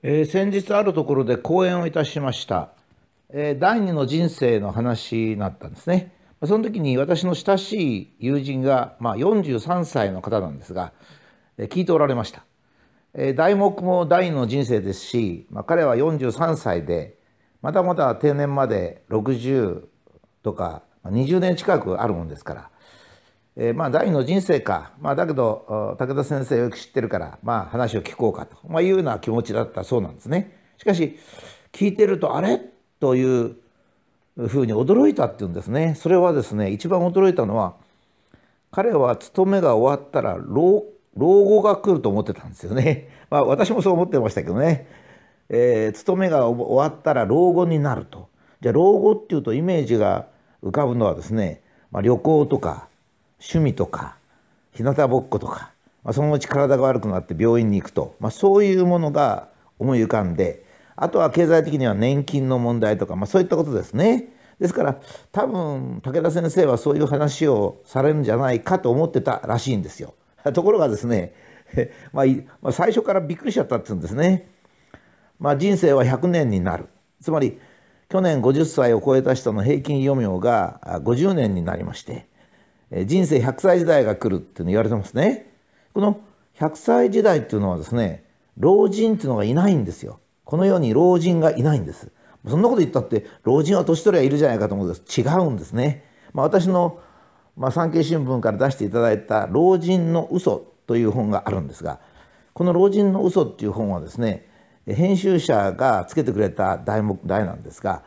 えー、先日あるところで講演をいたしました、えー、第二の人生の話になったんですねその時に私の親しい友人が、まあ、43歳の方なんですが、えー、聞いておられました、えー、題目も第二の人生ですし、まあ、彼は43歳でまたまた定年まで60とか20年近くあるもんですからえー、まあ第二の人生か、まあ、だけど武田先生よく知ってるから、まあ、話を聞こうかと、まあ、いうような気持ちだったそうなんですね。しかし聞いてるとあれというふうに驚いたっていうんですね。それはですね一番驚いたのは彼は勤めが終わったら老老後が来ると思ってたんですよね。まあ私もそう思ってましたけどね。えー、勤めが終わったら老後になると。じゃあ老後っていうとイメージが浮かぶのはですね、まあ、旅行とか趣味とか日向ぼっことか、まあ、そのうち体が悪くなって病院に行くと、まあ、そういうものが思い浮かんであとは経済的には年金の問題とか、まあ、そういったことですね。ですから多分武田先生はそういう話をされるんじゃないかと思ってたらしいんですよ。ところがですね、まあ、最初からびっくりしちゃったって言うんですね。まあ、人生は100年になるつまり去年50歳を超えた人の平均余命が50年になりまして人生100歳時代が来るっていうの言われてますねこの100歳時代っていうのはですね老人っていうのがいないんですよこの世に老人がいないんですそんなこと言ったって老人は年取りはいるじゃないかと思うんです違うんですね、まあ、私の、まあ、産経新聞から出していただいた「老人の嘘という本があるんですがこの「老人の嘘っていう本はですね編集者がつけてくれた題目題なんですが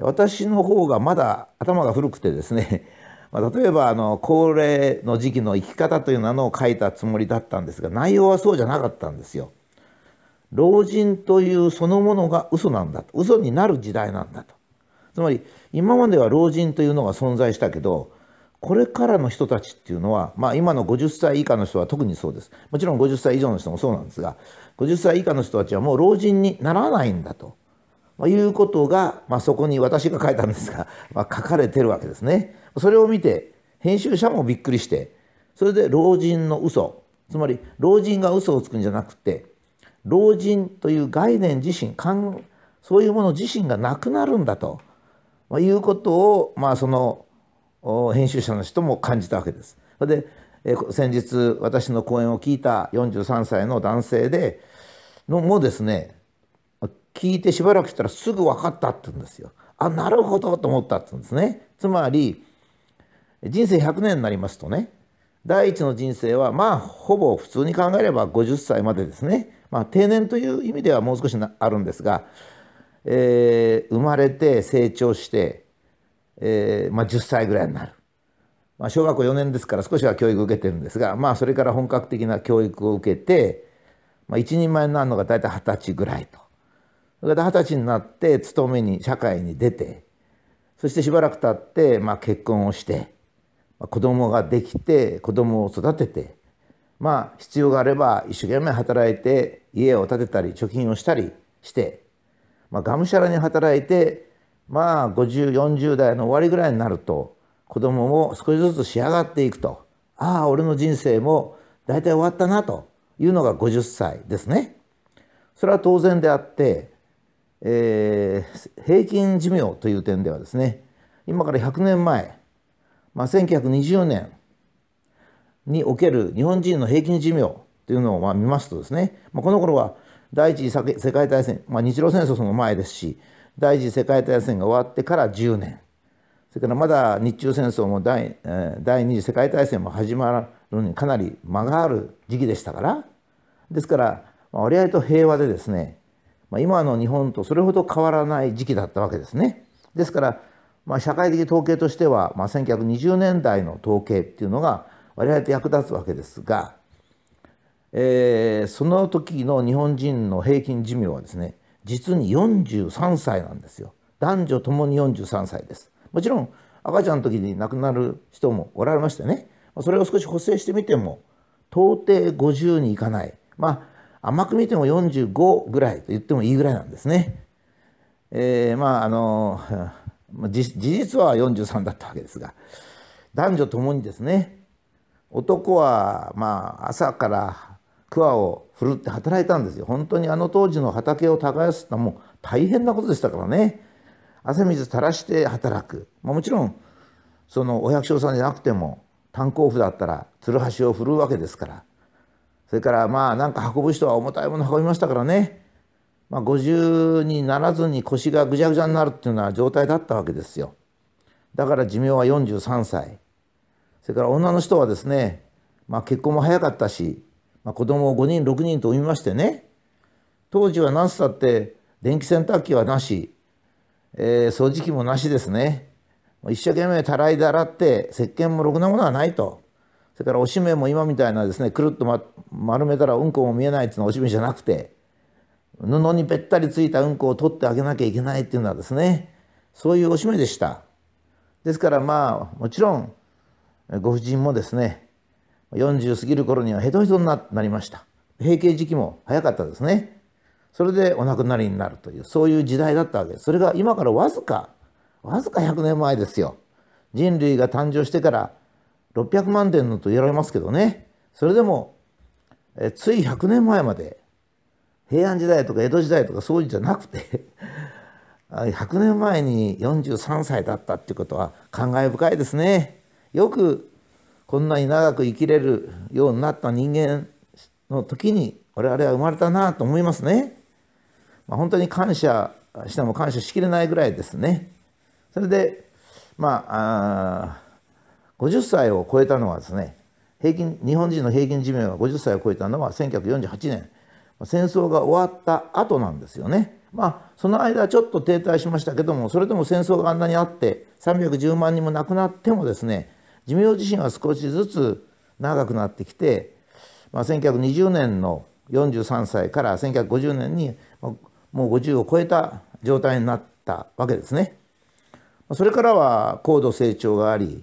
私の方がまだ頭が古くてですねまあ、例えばあの高齢の時期の生き方という名のを書いたつもりだったんですが内容はそうじゃなかったんですよ。老人というそのものが嘘なんだと嘘になる時代なんだとつまり今までは老人というのが存在したけどこれからの人たちっていうのは、まあ、今の50歳以下の人は特にそうですもちろん50歳以上の人もそうなんですが50歳以下の人たちはもう老人にならないんだと、まあ、いうことが、まあ、そこに私が書いたんですが、まあ、書かれてるわけですね。それを見て編集者もびっくりしてそれで老人の嘘つまり老人が嘘をつくんじゃなくて老人という概念自身そういうもの自身がなくなるんだと、まあ、いうことを、まあ、その編集者の人も感じたわけです。で先日私の講演を聞いた43歳の男性でのもですね聞いてしばらくしたらすぐ分かったって言うんですよ。あなるほどと思ったって言うんですね。つまり人生100年になりますとね第一の人生はまあほぼ普通に考えれば50歳までですね、まあ、定年という意味ではもう少しあるんですが、えー、生まれて成長して、えーまあ、10歳ぐらいになる、まあ、小学校4年ですから少しは教育受けてるんですが、まあ、それから本格的な教育を受けて、まあ、一人前になるのが大体二十歳ぐらいとそれから二十歳になって勤めに社会に出てそしてしばらく経って、まあ、結婚をして。子供ができて子供を育ててまあ必要があれば一生懸命働いて家を建てたり貯金をしたりして、まあ、がむしゃらに働いてまあ5040代の終わりぐらいになると子供も少しずつ仕上がっていくとああ俺の人生も大体終わったなというのが50歳ですね。それは当然であって、えー、平均寿命という点ではですね今から100年前まあ、1920年における日本人の平均寿命というのをまあ見ますとですね、まあ、この頃は第一次世界大戦、まあ、日露戦争その前ですし第一次世界大戦が終わってから10年それからまだ日中戦争も第,、えー、第二次世界大戦も始まるのにかなり間がある時期でしたからですから、割合と平和でですね、まあ、今の日本とそれほど変わらない時期だったわけですね。ですからまあ、社会的統計としては、まあ、1920年代の統計っていうのが我々と役立つわけですが、えー、その時の日本人の平均寿命はですね実に43歳なんですよ男女ともに43歳ですもちろん赤ちゃんの時に亡くなる人もおられましてねそれを少し補正してみても到底50にいかないまあ甘く見ても45ぐらいと言ってもいいぐらいなんですね。えー、まああのまあ、事実は43だったわけですが男女ともにですね男はまあ朝から桑を振るって働いたんですよ本当にあの当時の畑を耕すのはもう大変なことでしたからね汗水垂らして働く、まあ、もちろんそのお百姓さんじゃなくても炭鉱夫だったらつるはしを振るうわけですからそれからまあなんか運ぶ人は重たいもの運びましたからねまあ、50にならずに腰がぐちゃぐちゃになるっていうような状態だったわけですよだから寿命は43歳それから女の人はですね、まあ、結婚も早かったし、まあ、子供を5人6人と産みましてね当時は何つったって電気洗濯機はなし、えー、掃除機もなしですね一生懸命たらいで洗って石鹸もろくなものはないとそれからおしめも今みたいなですねくるっと、ま、丸めたらうんこも見えないっていうのはおしめじゃなくて布にべったりついたうんこを取ってあげなきゃいけないっていうのはですねそういうおしめでしたですからまあもちろんご婦人もですね40過ぎる頃にはヘトヘトになりました閉経時期も早かったですねそれでお亡くなりになるというそういう時代だったわけですそれが今からわずかわずか100年前ですよ人類が誕生してから600万点のと言われますけどねそれでもえつい100年前まで平安時代とか江戸時代とかそういうんじゃなくて100 年前に43歳だったっていうことは感慨深いですね。よくこんなに長く生きれるようになった人間の時に我々は生まれたなと思いますね。まあ、本当に感謝しても感謝しきれないぐらいですね。それでまああ50歳を超えたのはですね平均日本人の平均寿命が50歳を超えたのは1948年戦争が終わった後なんですよね。まあ、その間ちょっと停滞しましたけどもそれでも戦争があんなにあって310万人も亡くなってもですね寿命自身は少しずつ長くなってきて、まあ、1920年の43歳から1950年にもう50を超えた状態になったわけですね。それからは高度成長があり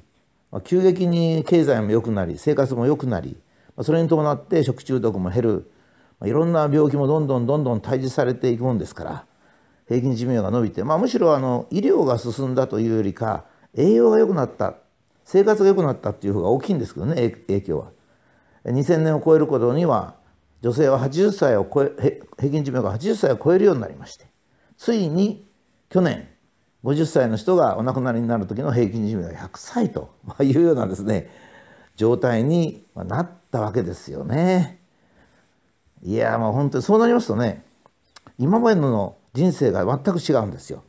急激に経済も良くなり生活も良くなりそれに伴って食中毒も減るいろんな病気もどんどんどんどん退治されていくもんですから平均寿命が伸びて、まあ、むしろあの医療が進んだというよりか栄養が良くなった生活が良くなったっていう方が大きいんですけどね影響は。2000年を超えることには女性は80歳を超え平均寿命が80歳を超えるようになりましてついに去年50歳の人がお亡くなりになる時の平均寿命が100歳というようなですね状態になったわけですよね。いやもう本当にそうなりますとね今までの人生が全く違うんですよ。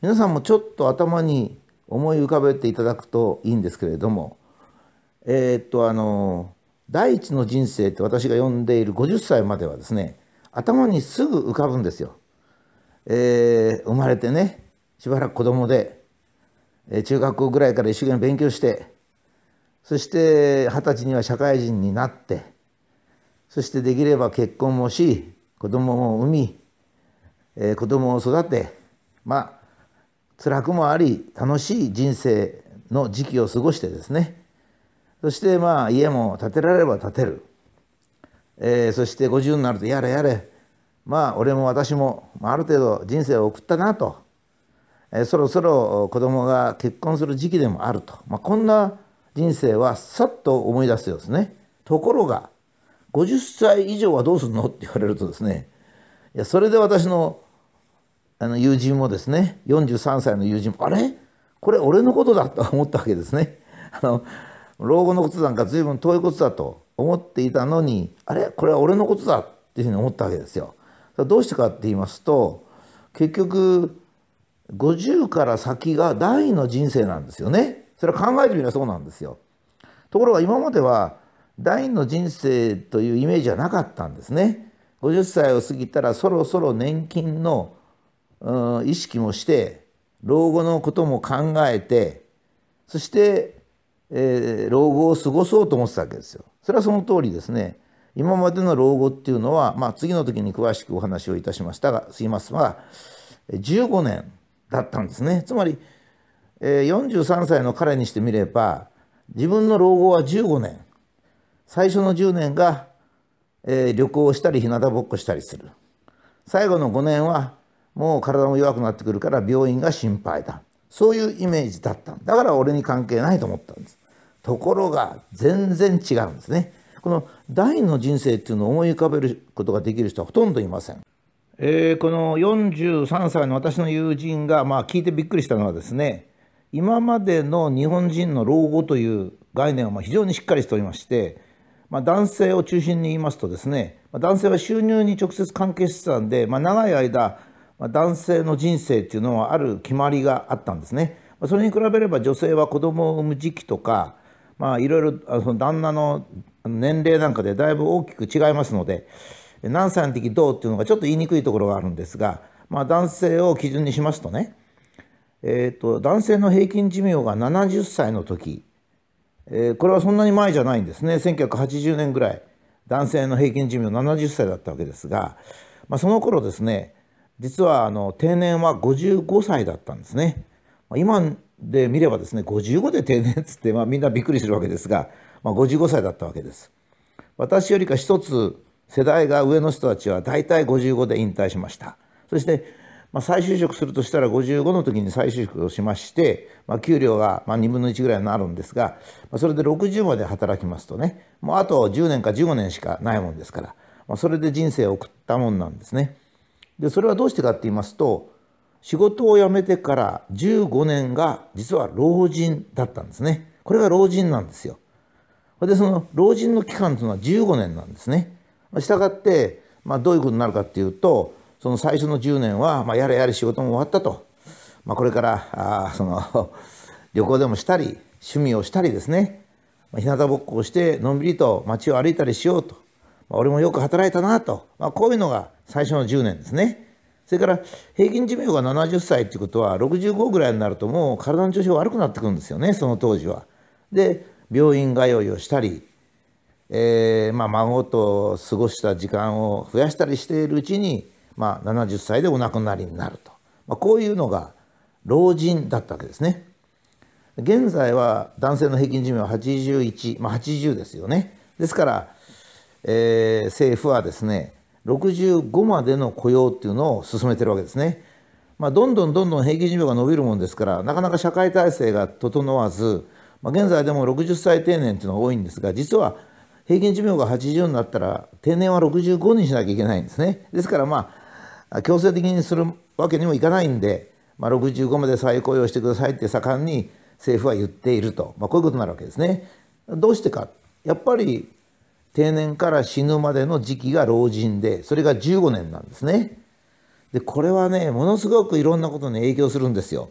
皆さんもちょっと頭に思い浮かべていただくといいんですけれどもえー、っとあの第一の人生って私が呼んでいる50歳まではですね頭にすぐ浮かぶんですよ。えー、生まれてねしばらく子供で、えー、中学校ぐらいから一生懸命勉強してそして二十歳には社会人になってそしてできれば結婚もし子供も産み、えー、子供を育てまあ辛くもあり楽しい人生の時期を過ごしてですねそしてまあ家も建てられれば建てる、えー、そして50になるとやれやれまあ俺も私もある程度人生を送ったなと、えー、そろそろ子供が結婚する時期でもあると、まあ、こんな人生はさっと思い出すようですね。ところが50歳以上はどうするのって言われるとですねいやそれで私のあの友人もですね43歳の友人もあれこれ俺のことだと思ったわけですね。あの老後のことなんか随分遠いことだと思っていたのにあれこれは俺のことだっていうふうに思ったわけですよ。どうしてかって言いますと結局50から先が第二の人生なんですよね。それは考えてみればそうなんですよ。ところが今までは第二の人生というイメージはなかったんですね。50歳を過ぎたらそろそろ年金の、うん、意識もして老後のことも考えてそして、えー、老後を過ごそうと思ってたわけですよ。それはその通りですね。今までの老後っていうのは、まあ、次の時に詳しくお話をいたしましたがすいませんが15年だったんですね。つまり、えー、43歳の彼にしてみれば自分の老後は15年。最初の10年が、えー、旅行したり日向ぼっこしたりする最後の5年はもう体も弱くなってくるから病院が心配だそういうイメージだっただから俺に関係ないと思ったんですところが全然違うんですねこの第二の人生っていうのを思い浮かべることができる人はほとんどいませんえー、この43歳の私の友人が、まあ、聞いてびっくりしたのはですね今までの日本人の老後という概念はまあ非常にしっかりしておりましてまあ、男性を中心に言いますとですね、まあ、男性は収入に直接関係してたんで、まあ、長い間、まあ、男性の人生っていうのはある決まりがあったんですね。まあ、それに比べれば女性は子供を産む時期とか、まあ、いろいろの旦那の年齢なんかでだいぶ大きく違いますので何歳の時どうっていうのがちょっと言いにくいところがあるんですが、まあ、男性を基準にしますとね、えーと男性の平均寿命が70歳の時えこれはそんなに前じゃないんですね1980年ぐらい男性の平均寿命70歳だったわけですが、まあ、その頃ですね実はあの定年は55歳だったんですね。今で見ればですね55で定年っつって、まあ、みんなびっくりするわけですが、まあ、55歳だったわけです。私よりか一つ世代が上の人たちは大体55で引退しました。そしてまあ、再就職するとしたら55の時に再就職をしまして、まあ、給料がまあ2分の1ぐらいになるんですが、まあ、それで60まで働きますとねもうあと10年か15年しかないもんですから、まあ、それで人生を送ったもんなんですね。でそれはどうしてかって言いますと仕事を辞めてから15年が実は老人だったんですね。これが老人なんですよ。でその老人の期間というのは15年なんですね。したがって、まあ、どういうことになるかっていうとその最初の10年は、まあ、やれやれ仕事も終わったと、まあ、これからあその 旅行でもしたり趣味をしたりですね、まあ、日向ぼっこをしてのんびりと街を歩いたりしようと、まあ、俺もよく働いたなと、まあ、こういうのが最初の10年ですね。それから平均寿命が70歳っていうことは65ぐらいになるともう体の調子が悪くなってくるんですよねその当時は。で病院通いをしたり、えーまあ、孫と過ごした時間を増やしたりしているうちにまあ、70歳でお亡くなりになると、まあ、こういうのが老人だったわけですね。現在は男性の平均寿命は81、まあ、80ですよね。ですから、えー、政府はですね65までの雇用っていうのを進めてるわけですね。まあ、どんどんどんどん平均寿命が伸びるもんですからなかなか社会体制が整わず、まあ、現在でも60歳定年っていうのが多いんですが実は平均寿命が80になったら定年は65にしなきゃいけないんですね。ですからまあ強制的にするわけにもいかないんで、まあ、65まで再雇用してくださいって盛んに政府は言っていると、まあ、こういうことになるわけですね。どうしてかやっぱり定年から死ぬまでの時期が老人でそれが15年なんですね。でこれはねものすごくいろんなことに影響するんですよ。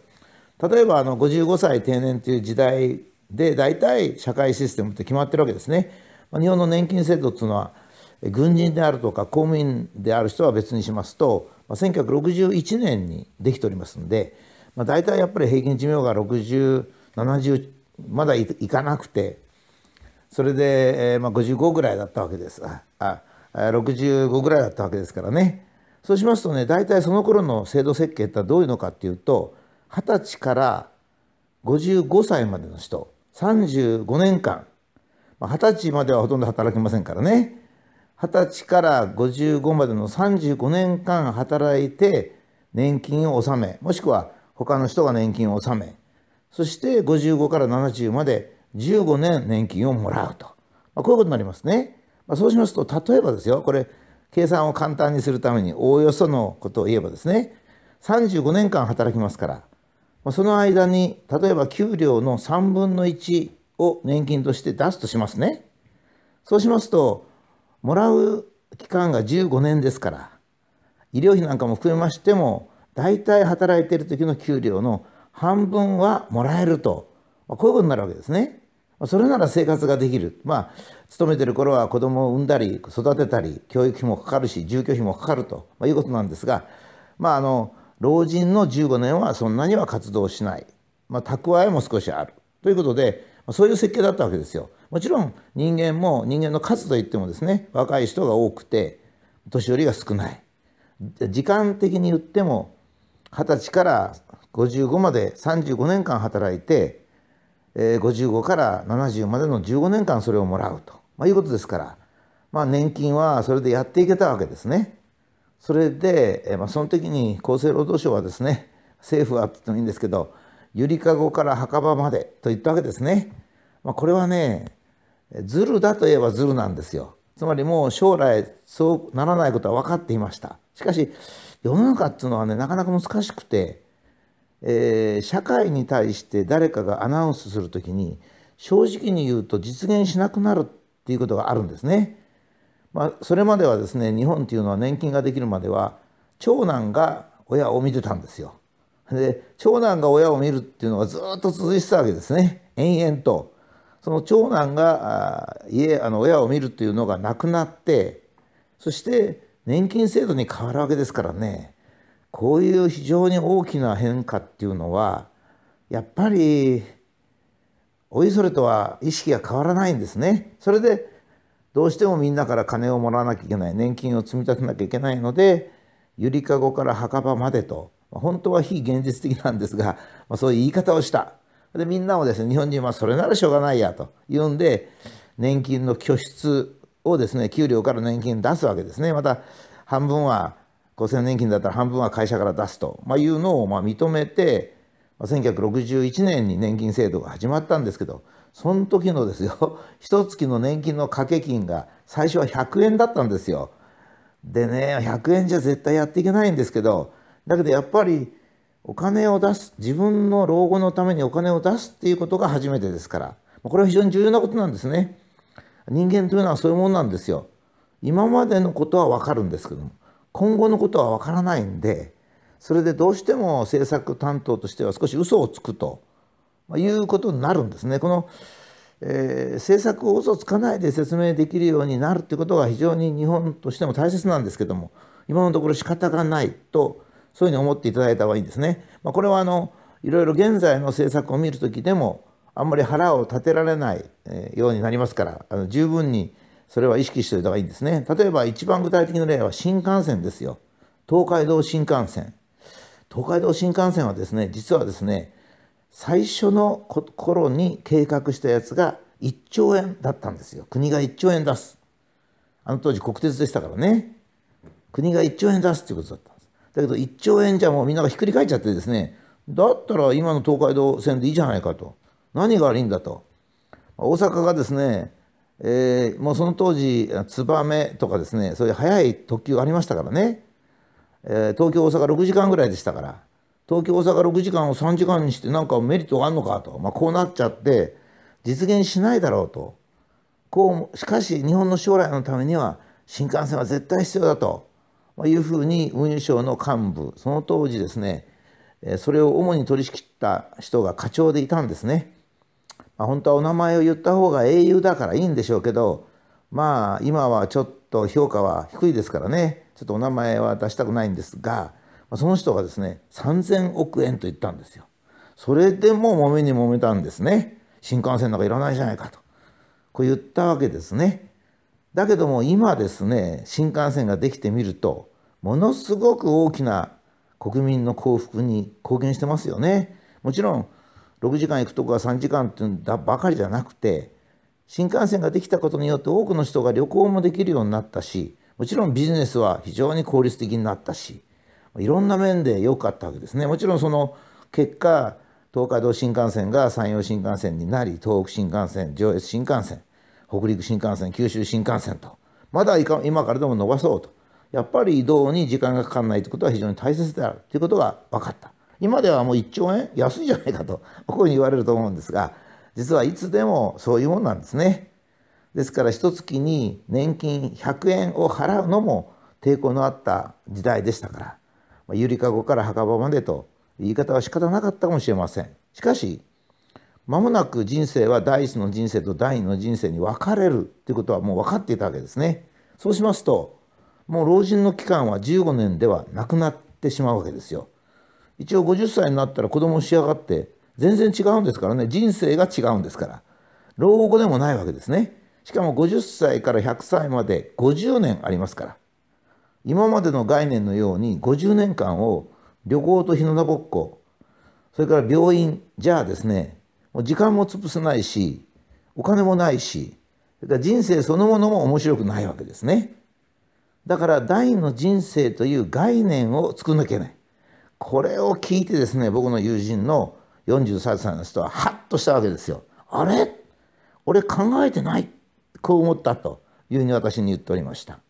例えばあの55歳定年という時代で大体社会システムって決まってるわけですね。日本の年金制度っていうのは軍人であるとか公務員である人は別にしますと、1961年にできておりますので、まあ、大体やっぱり平均寿命が6070まだいかなくてそれで、えー、まあ55ぐらいだったわけですあ65ぐらいだったわけですからねそうしますとね大体その頃の制度設計ってどういうのかっていうと20歳から55歳までの人35年間、まあ、20歳まではほとんど働きませんからね二十歳から五十五までの三十五年間働いて年金を納めもしくは他の人が年金を納めそして五十五から七十まで十五年年金をもらうと、まあ、こういうことになりますね。まあ、そうしますと例えばですよこれ計算を簡単にするためにおおよそのことを言えばですね十五年間働きますから、まあ、その間に例えば給料の三分の一を年金として出すとしますね。そうしますともらう期間が15年ですから医療費なんかも含めましても大体働いている時の給料の半分はもらえると、こういうことになるわけですね。それなら生活ができる。まあ、勤めてる頃は子供を産んだり、育てたり、教育費もかかるし、住居費もかかると、いうことなんですが、まあ、あの、老人の15年はそんなには活動しない。まあ、蓄えも少しある。ということで、そういう設計だったわけですよ。もちろん人間も人間の数といってもですね若い人が多くて年寄りが少ない時間的に言っても二十歳から55まで35年間働いて55から70までの15年間それをもらうと、まあ、いうことですから、まあ、年金はそれでやっていけたわけですね。それで、まあ、その時に厚生労働省はですね政府はって言ってもいいんですけどゆりかごから墓場までと言ったわけですね。まあ、これはね、ズルだといえばズルなんですよ。つまりもう将来そうならないことは分かっていました。しかし、世の中っていうのはね、なかなか難しくて、えー、社会に対して誰かがアナウンスするときに、正直に言うと実現しなくなるっていうことがあるんですね。まあ、それまではですね、日本っていうのは年金ができるまでは、長男が親を見てたんですよ。で長男が親を見るっていうのがずっと続いてたわけですね延々とその長男が家あの親を見るっていうのがなくなってそして年金制度に変わるわけですからねこういう非常に大きな変化っていうのはやっぱりおいそれとは意識が変わらないんですね。それでどうしてもみんなから金をもらわなきゃいけない年金を積み立てなきゃいけないのでゆりかごから墓場までと本当は非現実的なんですが、まあ、そういう言い方をした。で、みんなもですね、日本人はそれならしょうがないやと言うんで、年金の拠出をですね、給料から年金出すわけですね。また、半分は、厚生年金だったら半分は会社から出すと、まあ、いうのをまあ認めて、1961年に年金制度が始まったんですけど、その時のですよ、一月の年金の掛け金が最初は100円だったんですよ。でね、100円じゃ絶対やっていけないんですけど、だけどやっぱりお金を出す自分の老後のためにお金を出すっていうことが初めてですからこれは非常に重要なことなんですね人間というのはそういうものなんですよ今までのことはわかるんですけども今後のことはわからないんでそれでどうしても政策担当としては少し嘘をつくということになるんですねこの、えー、政策を嘘つかないで説明できるようになるということが非常に日本としても大切なんですけども今のところ仕方がないとそういうふうに思っていただいた方がいいんですね。まあ、これはあのいろいろ現在の政策を見るときでもあんまり腹を立てられないようになりますからあの十分にそれは意識しておいた方がいいんですね。例えば一番具体的な例は新幹線ですよ。東海道新幹線。東海道新幹線はですね実はですね最初の頃に計画したやつが1兆円だったんですよ国が1兆円出すあの当時国鉄でしたからね国が1兆円出すっていうことだっただけど1兆円じゃもうみんながひっくり返っちゃってですねだったら今の東海道線でいいじゃないかと何が悪いんだと大阪がですね、えー、もうその当時燕とかですねそういう早い特急がありましたからね、えー、東京大阪6時間ぐらいでしたから東京大阪6時間を3時間にしてなんかメリットがあるのかと、まあ、こうなっちゃって実現しないだろうとこうしかし日本の将来のためには新幹線は絶対必要だと。いうふうに運輸省の幹部その当時ですねそれを主に取り仕切った人が課長でいたんですね。まあ、本当はお名前を言った方が英雄だからいいんでしょうけどまあ今はちょっと評価は低いですからねちょっとお名前は出したくないんですがその人がですね3,000億円と言ったんですよ。それでも揉めに揉めたんですね。新幹線なんかいらないじゃないかとこう言ったわけですね。だけども今ですね新幹線ができてみるとものすごく大きな国民の幸福に貢献してますよね。もちろん6時間行くとこは3時間ってだばかりじゃなくて新幹線ができたことによって多くの人が旅行もできるようになったしもちろんビジネスは非常に効率的になったしいろんな面で良かったわけですね。もちろんその結果東海道新幹線が山陽新幹線になり東北新幹線上越新幹線北陸新幹線九州新幹線とまだ今からでも伸ばそうとやっぱり移動に時間がかかんないということは非常に大切であるということが分かった今ではもう1兆円安いじゃないかとこういうふうに言われると思うんですが実はいつでもそういうもんなんですねですから一月に年金100円を払うのも抵抗のあった時代でしたからゆりかごから墓場までと言い方は仕方なかったかもしれませんしかし間もなく人生は第一の人生と第二の人生に分かれるっていうことはもう分かっていたわけですね。そうしますともう老人の期間は15年ではなくなってしまうわけですよ。一応50歳になったら子供を仕上がって全然違うんですからね人生が違うんですから老後でもないわけですね。しかも50歳から100歳まで50年ありますから今までの概念のように50年間を旅行と日の名ごっこそれから病院じゃあですねもう時間も潰せないしお金もないしから人生そのものも面白くないわけですね。だから第二の人生という概念を作んなきゃいけない。これを聞いてですね僕の友人の43歳の人はハッとしたわけですよ。あれ俺考えてないこう思ったというふうに私に言っておりました。